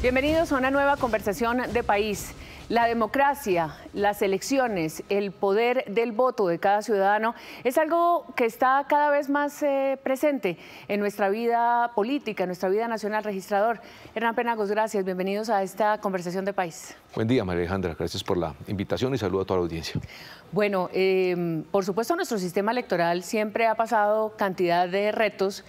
Bienvenidos a una nueva conversación de país. La democracia, las elecciones, el poder del voto de cada ciudadano es algo que está cada vez más eh, presente en nuestra vida política, en nuestra vida nacional. Registrador Hernán Penagos, gracias. Bienvenidos a esta conversación de país. Buen día, María Alejandra. Gracias por la invitación y saludo a toda la audiencia. Bueno, eh, por supuesto, nuestro sistema electoral siempre ha pasado cantidad de retos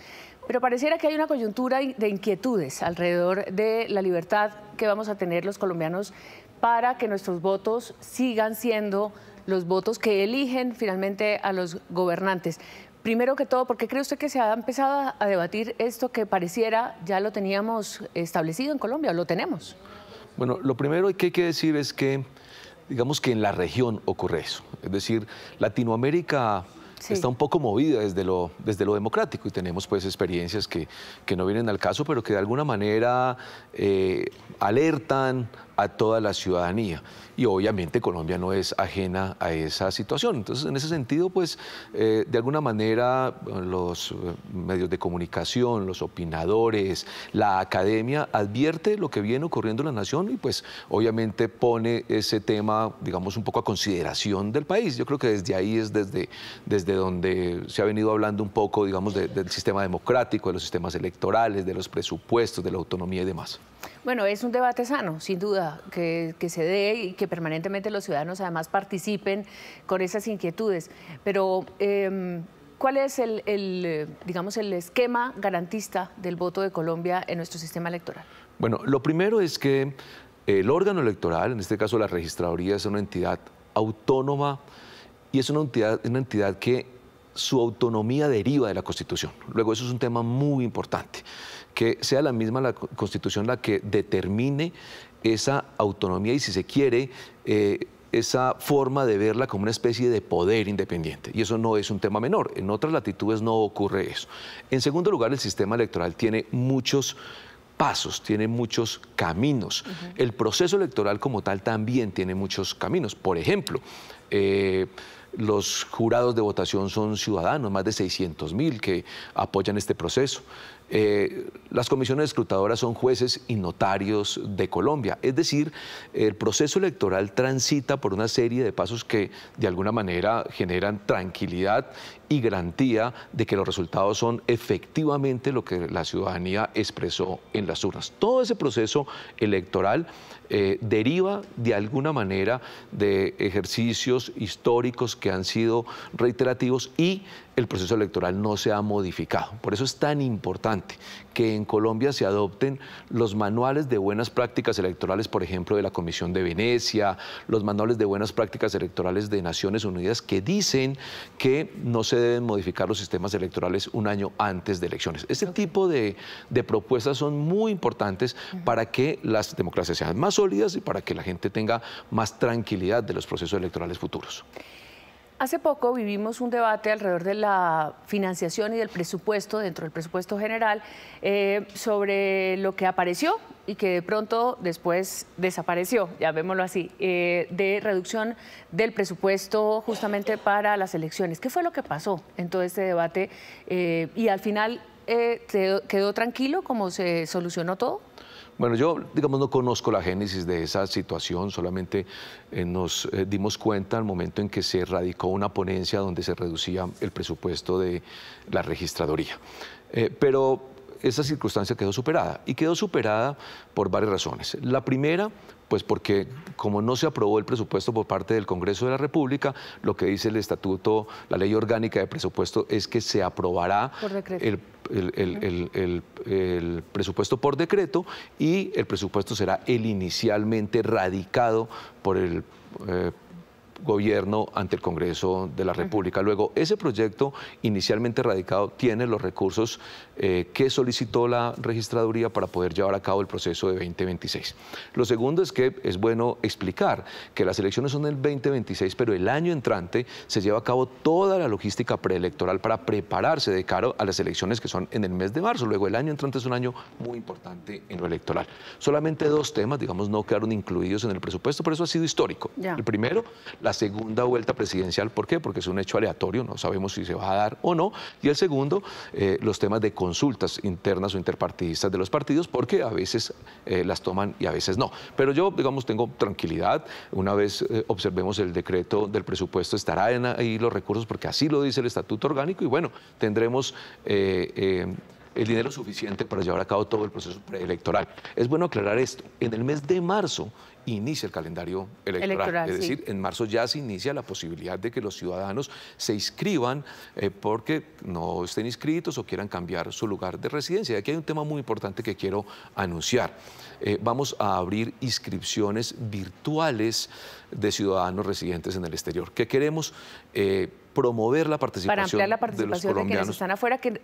pero pareciera que hay una coyuntura de inquietudes alrededor de la libertad que vamos a tener los colombianos para que nuestros votos sigan siendo los votos que eligen finalmente a los gobernantes. Primero que todo, ¿por qué cree usted que se ha empezado a debatir esto que pareciera ya lo teníamos establecido en Colombia o lo tenemos? Bueno, lo primero que hay que decir es que, digamos que en la región ocurre eso. Es decir, Latinoamérica está un poco movida desde lo, desde lo democrático y tenemos pues experiencias que, no vienen al caso, pero que de alguna manera eh, alertan a toda la ciudadanía. Y obviamente Colombia no es ajena a esa situación. Entonces, en ese sentido, pues, eh, de alguna manera, los eh, medios de comunicación, los opinadores, la academia advierte lo que viene ocurriendo en la nación y, pues, obviamente pone ese tema, digamos, un poco a consideración del país. Yo creo que desde ahí es desde de donde se ha venido hablando un poco, digamos, del sistema democrático, de los sistemas electorales, de los presupuestos, de la autonomía y demás. Bueno, es un debate sano, sin duda, que, se dé y que permanentemente los ciudadanos además participen con esas inquietudes. Pero em, ¿Cuál es el, digamos, el esquema garantista del voto de Colombia en nuestro sistema electoral? Bueno, lo primero es que eh, el órgano electoral, en este caso la registraduría, es una entidad autónoma y es una entidad, una entidad que su autonomía deriva de la Constitución. Luego, eso es un tema muy importante, que sea la misma la Constitución la que determine esa autonomía y, si se quiere, eh, esa forma de verla como una especie de poder independiente. Y eso no es un tema menor. En otras latitudes no ocurre eso. En segundo lugar, el sistema electoral tiene muchos pasos, tiene muchos caminos. El proceso electoral como tal también tiene muchos caminos. Por ejemplo, eh, los jurados de votación son ciudadanos, más de 600 mil que apoyan este proceso. Eh, las comisiones escrutadoras son jueces y notarios de Colombia, es decir, el proceso electoral transita por una serie de pasos que de alguna manera generan tranquilidad y garantía de que los resultados son efectivamente lo que la ciudadanía expresó en las urnas. Todo ese proceso electoral eh, deriva de alguna manera de ejercicios históricos que han sido reiterativos y el proceso electoral no se ha modificado. Por eso es tan importante que en Colombia se adopten los manuales de buenas prácticas electorales, por ejemplo, de la Comisión de Venecia, los manuales de buenas prácticas electorales de Naciones Unidas, que dicen que no se deben modificar los sistemas electorales un año antes de elecciones. Este tipo de, propuestas son muy importantes para que las democracias sean más sólidas y para que la gente tenga más tranquilidad de los procesos electorales futuros. Hace poco vivimos un debate alrededor de la financiación y del presupuesto dentro del presupuesto general eh, sobre lo que apareció y que de pronto después desapareció, ya llamémoslo así, eh, de reducción del presupuesto justamente para las elecciones. ¿Qué fue lo que pasó en todo este debate? Eh, y al final quedó, quedó tranquilo como se solucionó todo. Bueno, yo, digamos, no conozco la génesis de esa situación, solamente eh, nos eh, dimos cuenta al momento en que se radicó una ponencia donde se reducía el presupuesto de la registraduría. Eh, pero esa circunstancia quedó superada y quedó superada por varias razones. La primera, pues porque como no se aprobó el presupuesto por parte del Congreso de la República, lo que dice el estatuto, la ley orgánica de presupuesto es que se aprobará el, presupuesto por decreto y el presupuesto será el inicialmente radicado por el... Eh, gobierno ante el Congreso de la República. Luego, ese proyecto inicialmente radicado tiene los recursos eh, que solicitó la registraduría para poder llevar a cabo el proceso de 2026. Lo segundo es que es bueno explicar que las elecciones son el 2026, pero el año entrante se lleva a cabo toda la logística preelectoral para prepararse de cara a las elecciones que son en el mes de marzo. Luego, el año entrante es un año muy importante en lo electoral. Solamente dos temas, digamos, no quedaron incluidos en el presupuesto, pero eso ha sido histórico. El primero, la la segunda vuelta presidencial. ¿Por qué? Porque es un hecho aleatorio, no sabemos si se va a dar o no. Y el segundo, eh, los temas de consultas internas o interpartidistas de los partidos, porque a veces eh, las toman y a veces no. Pero yo, digamos, tengo tranquilidad. Una vez eh, observemos el decreto del presupuesto, estará ahí los recursos, porque así lo dice el estatuto orgánico, y bueno, tendremos el dinero suficiente para llevar a cabo todo el proceso preelectoral. Es bueno aclarar esto. En el mes de marzo inicia el calendario electoral. es decir, en marzo ya se inicia la posibilidad de que los ciudadanos se inscriban eh, porque no estén inscritos o quieran cambiar su lugar de residencia. aquí hay un tema muy importante que quiero anunciar. Eh, vamos a abrir inscripciones virtuales de ciudadanos residentes en el exterior. ¿Qué queremos? Eh, promover la participación para ampliar la participación de, quienes están afuera que,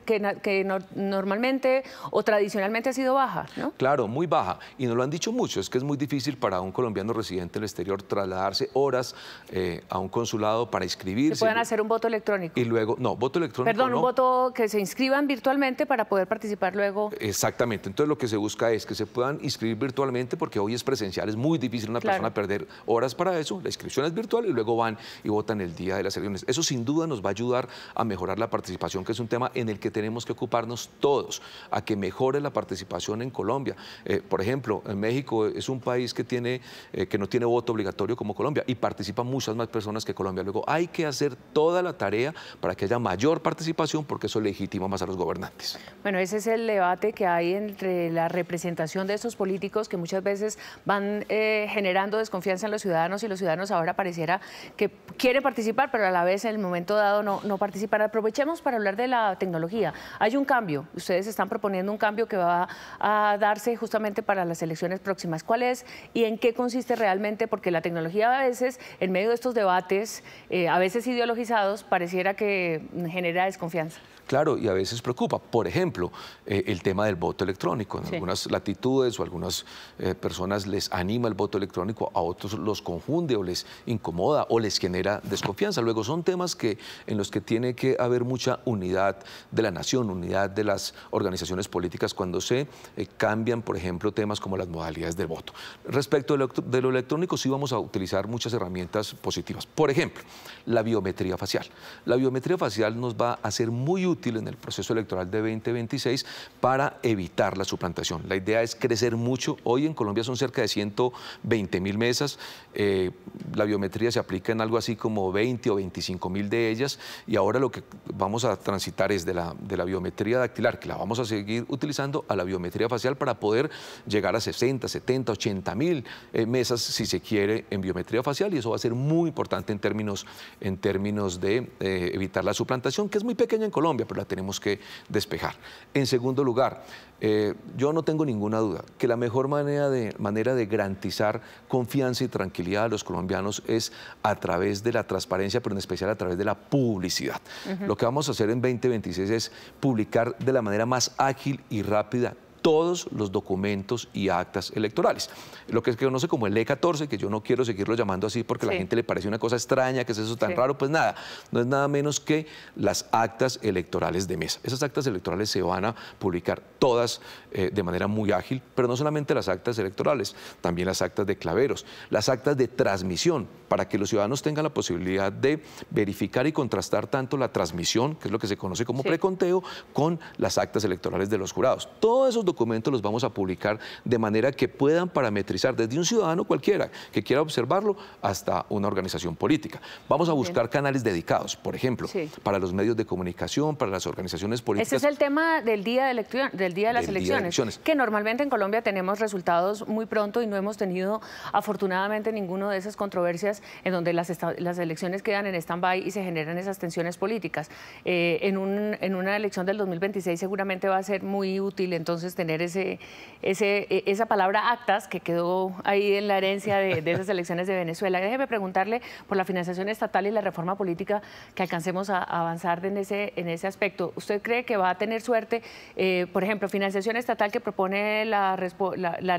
normalmente o tradicionalmente ha sido baja, ¿no? Claro, muy baja y nos lo han dicho mucho, es que es muy difícil para un colombiano residente en el exterior trasladarse horas eh, a un consulado para inscribirse. puedan hacer un voto electrónico. Y luego, no, voto electrónico. Perdón, un voto que se inscriban virtualmente para poder participar luego. Exactamente, entonces lo que se busca es que se puedan inscribir virtualmente porque hoy es presencial, es muy difícil una persona perder horas para eso, la inscripción es virtual y luego van y votan el día de las elecciones. Eso sin duda nos va a ayudar a mejorar la participación, que es un tema en el que tenemos que ocuparnos todos, a que mejore la participación en Colombia. Eh, por ejemplo, en México es un país que, tiene, eh, que no tiene voto obligatorio como Colombia y participan muchas más personas que Colombia. Luego hay que hacer toda la tarea para que haya mayor participación porque eso legitima más a los gobernantes. Bueno, ese es el debate que hay entre la representación de estos políticos que muchas veces van eh, generando desconfianza en los ciudadanos y los ciudadanos ahora pareciera que quiere participar, pero a la vez en el momento dado no, no participar. Aprovechemos para hablar de la tecnología. Hay un cambio, ustedes están proponiendo un cambio que va a darse justamente para las elecciones próximas. ¿Cuál es y en qué consiste realmente? Porque la tecnología a veces, en medio de estos debates, eh, a veces ideologizados, pareciera que genera desconfianza. Claro, y a veces preocupa. Por ejemplo, eh, el tema del voto electrónico. En algunas latitudes o algunas eh, personas les anima el voto electrónico, a otros los confunde o les incomoda o les genera desconfianza. Luego son temas que, en los que tiene que haber mucha unidad de la nación, unidad de las organizaciones políticas cuando se eh, cambian, por ejemplo, temas como las modalidades del voto. Respecto de lo, electrónico, sí vamos a utilizar muchas herramientas positivas. Por ejemplo, la biometría facial. La biometría facial nos va a ser muy útil en el proceso electoral de 2026 para evitar la suplantación. La idea es crecer mucho. Hoy en Colombia son cerca de 120 mil mesas. Eh, la biometría se aplica en algo así como 20 o 25 mil de ellas y ahora lo que vamos a transitar es de la, de la biometría dactilar, que la vamos a seguir utilizando, a la biometría facial para poder llegar a 60, 70, 80 mil eh, mesas si se quiere en biometría facial y eso va a ser muy importante en términos, en términos de eh, evitar la suplantación, que es muy pequeña en Colombia pero la tenemos que despejar. En segundo lugar, eh, yo no tengo ninguna duda que la mejor manera de, manera de garantizar confianza y tranquilidad a los colombianos es a través de la transparencia, pero en especial a través de la publicidad. Lo que vamos a hacer en 2026 es publicar de la manera más ágil y rápida todos los documentos y actas electorales. Lo que es se conoce como el E14, que yo no quiero seguirlo llamando así porque a la gente le parece una cosa extraña, que es eso tan raro, pues nada, no es nada menos que las actas electorales de mesa. Esas actas electorales se van a publicar todas eh, de manera muy ágil, pero no solamente las actas electorales, también las actas de claveros, las actas de transmisión, para que los ciudadanos tengan la posibilidad de verificar y contrastar tanto la transmisión, que es lo que se conoce como preconteo, con las actas electorales de los jurados. Todos esos documentos los vamos a publicar de manera que puedan parametrizar desde un ciudadano cualquiera que quiera observarlo hasta una organización política. Vamos a buscar canales dedicados, por ejemplo, para los medios de comunicación, para las organizaciones políticas. Ese es el tema del día de, del día de las elecciones, que normalmente en Colombia tenemos resultados muy pronto y no hemos tenido afortunadamente ninguna de esas controversias en donde las, las elecciones quedan en stand-by y se generan esas tensiones políticas. Eh, en, un, en una elección del 2026 seguramente va a ser muy útil entonces tener tener ese, ese, e, esa palabra actas que quedó ahí en la herencia de, esas elecciones de Venezuela. Déjeme preguntarle por la financiación estatal y la reforma política que alcancemos a avanzar en ese, en ese aspecto. ¿Usted cree que va a tener suerte, eh, por ejemplo, financiación estatal que propone las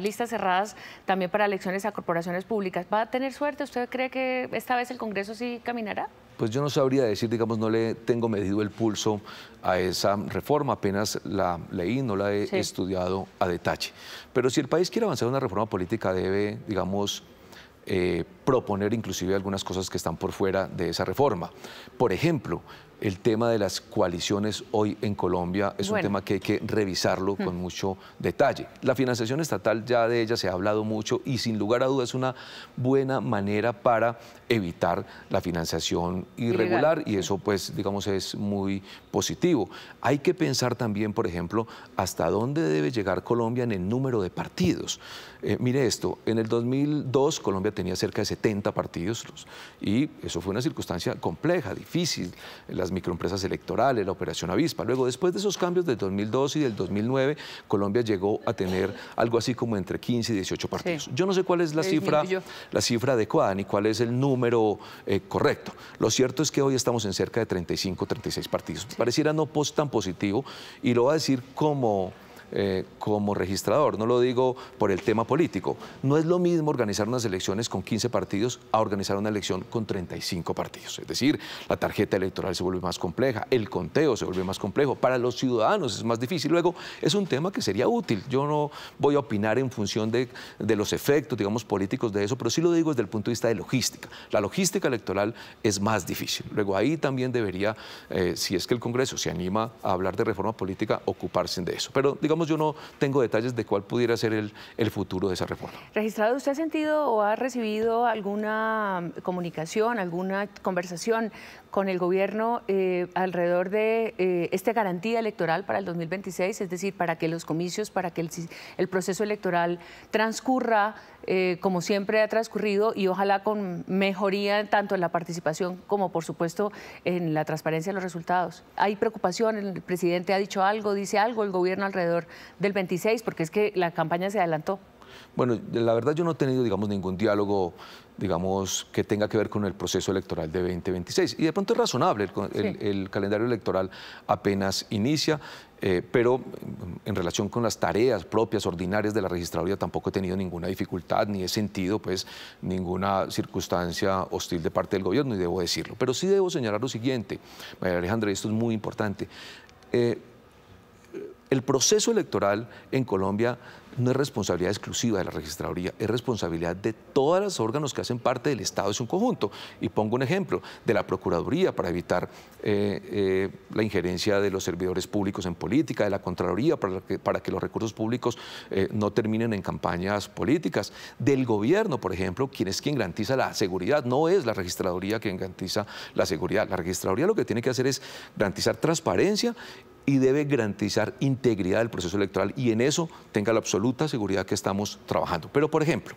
listas cerradas también para elecciones a corporaciones públicas? ¿Va a tener suerte? ¿Usted cree que esta vez el Congreso sí caminará? Pues yo no sabría decir, digamos, no le tengo medido el pulso a esa reforma, apenas la leí, no la he estudiado a detalle. Pero si el país quiere avanzar en una reforma política, debe, digamos, eh, proponer inclusive algunas cosas que están por fuera de esa reforma. Por ejemplo, el tema de las coaliciones hoy en Colombia es un tema que hay que revisarlo hmm. con mucho detalle. La financiación estatal ya de ella se ha hablado mucho y sin lugar a dudas es una buena manera para evitar la financiación irregular y eso pues digamos es muy positivo. Hay que pensar también por ejemplo hasta dónde debe llegar Colombia en el número de partidos. Eh, mire esto, en el 2002 Colombia tenía cerca de 70 partidos y eso fue una circunstancia compleja, difícil. La microempresas electorales, la operación Avispa. Luego, después de esos cambios del 2002 y del 2009, Colombia llegó a tener algo así como entre 15 y 18 partidos. Yo no sé cuál es la cifra, la cifra adecuada ni cuál es el número eh, correcto. Lo cierto es que hoy estamos en cerca de 35, 36 partidos. Pareciera no post tan positivo y lo va a decir como eh, como registrador. No lo digo por el tema político. No es lo mismo organizar unas elecciones con 15 partidos a organizar una elección con 35 partidos. Es decir, la tarjeta electoral se vuelve más compleja, el conteo se vuelve más complejo. Para los ciudadanos es más difícil. Luego, es un tema que sería útil. Yo no voy a opinar en función de, los efectos, digamos, políticos de eso, pero sí lo digo desde el punto de vista de logística. La logística electoral es más difícil. Luego, ahí también debería, eh, si es que el Congreso se anima a hablar de reforma política, ocuparse de eso. Pero, digamos, yo no tengo detalles de cuál pudiera ser el, el futuro de esa reforma. Registrado, ¿usted ha sentido o ha recibido alguna comunicación, alguna conversación con el gobierno eh, alrededor de eh, esta garantía electoral para el 2026, es decir, para que los comicios, para que el, proceso electoral transcurra eh, como siempre ha transcurrido y ojalá con mejoría tanto en la participación como, por supuesto, en la transparencia de los resultados. Hay preocupación, el presidente ha dicho algo, dice algo el gobierno alrededor del 26, porque es que la campaña se adelantó. Bueno, la verdad yo no he tenido, digamos, ningún diálogo, digamos, que tenga que ver con el proceso electoral de 2026. Y de pronto es razonable, el, calendario electoral apenas inicia, eh, pero mm, en relación con las tareas propias, ordinarias de la registraduría, tampoco he tenido ninguna dificultad, ni he sentido, pues, ninguna circunstancia hostil de parte del gobierno, y debo decirlo. Pero sí debo señalar lo siguiente, María Alejandra, y esto es muy importante. Eh, el proceso electoral en Colombia no es responsabilidad exclusiva de la registraduría, es responsabilidad de todos los órganos que hacen parte del Estado, es un conjunto. Y pongo un ejemplo, de la Procuraduría para evitar eh, eh, la injerencia de los servidores públicos en política, de la Contraloría para que, los recursos públicos eh, no terminen en campañas políticas, del gobierno, por ejemplo, quien es quien garantiza la seguridad, no es la registraduría quien garantiza la seguridad. La registraduría lo que tiene que hacer es garantizar transparencia y debe garantizar integridad del proceso electoral y en eso tenga la absoluta seguridad que estamos trabajando. Pero, por ejemplo,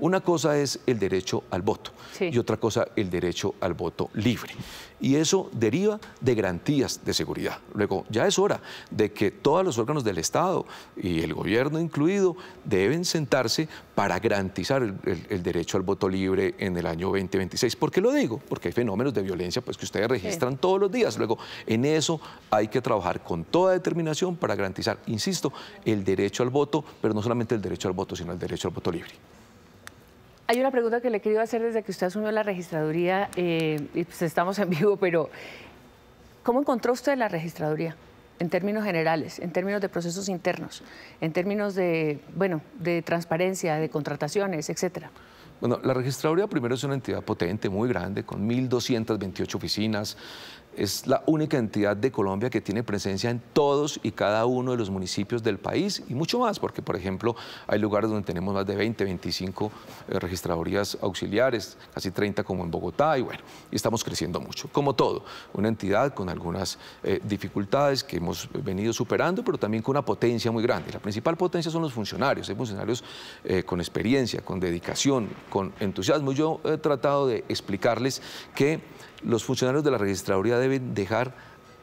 una cosa es el derecho al voto y otra cosa el derecho al voto libre. Y eso deriva de garantías de seguridad. Luego, ya es hora de que todos los órganos del Estado y el gobierno incluido deben sentarse para garantizar el, derecho al voto libre en el año 2026. ¿Por qué lo digo? Porque hay fenómenos de violencia pues, que ustedes registran todos los días. Luego, en eso hay que trabajar con toda determinación para garantizar, insisto, el derecho al voto, pero no solamente el derecho al voto, sino el derecho al voto libre. Hay una pregunta que le quería hacer desde que usted asumió la registraduría, eh, y pues estamos en vivo, pero ¿cómo encontró usted la registraduría? En términos generales, en términos de procesos internos, en términos de, bueno, de transparencia, de contrataciones, etcétera. Bueno, la registraduría primero es una entidad potente, muy grande, con 1.228 oficinas, es la única entidad de Colombia que tiene presencia en todos y cada uno de los municipios del país y mucho más, porque por ejemplo hay lugares donde tenemos más de 20, 25 registradorías auxiliares, casi 30 como en Bogotá y bueno, estamos creciendo mucho, como todo, una entidad con algunas eh, dificultades que hemos venido superando, pero también con una potencia muy grande. La principal potencia son los funcionarios, hay funcionarios eh, con experiencia, con dedicación, con entusiasmo. Yo he tratado de explicarles que los funcionarios de la registraduría deben dejar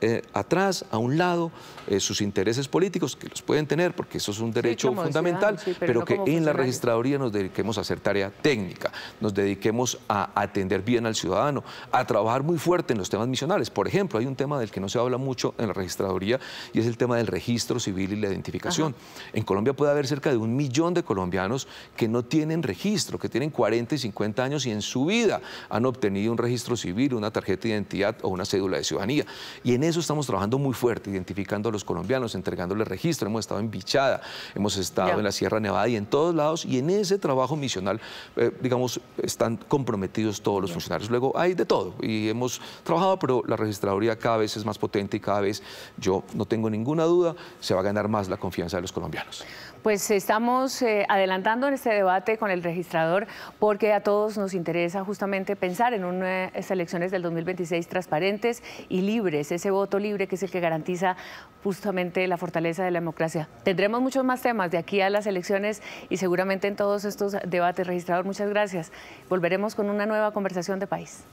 eh, atrás, a un lado, eh, sus intereses políticos, que los pueden tener porque eso es un derecho fundamental, pero, que en la registraduría nos dediquemos a hacer tarea técnica, nos dediquemos a atender bien al ciudadano, a trabajar muy fuerte en los temas misionales. Por ejemplo, hay un tema del que no se habla mucho en la registraduría y es el tema del registro civil y la identificación. En Colombia puede haber cerca de un millón de colombianos que no tienen registro, que tienen 40 y 50 años y en su vida han obtenido un registro civil, una tarjeta de identidad o una cédula de ciudadanía. Y en eso estamos trabajando muy fuerte, identificando a los colombianos, entregándoles registro. Hemos estado en Bichada, hemos estado en la Sierra Nevada y en todos lados. Y en ese trabajo misional, eh, digamos, están comprometidos todos los funcionarios. Luego hay de todo y hemos trabajado, pero la registraduría cada vez es más potente y cada vez, yo no tengo ninguna duda, se va a ganar más la confianza de los colombianos. Pues estamos eh, adelantando en este debate con el registrador porque a todos nos interesa justamente pensar en unas eh, elecciones del 2026 transparentes y libres, ese voto libre que es el que garantiza justamente la fortaleza de la democracia. Tendremos muchos más temas de aquí a las elecciones y seguramente en todos estos debates, registrador, muchas gracias. Volveremos con una nueva conversación de país.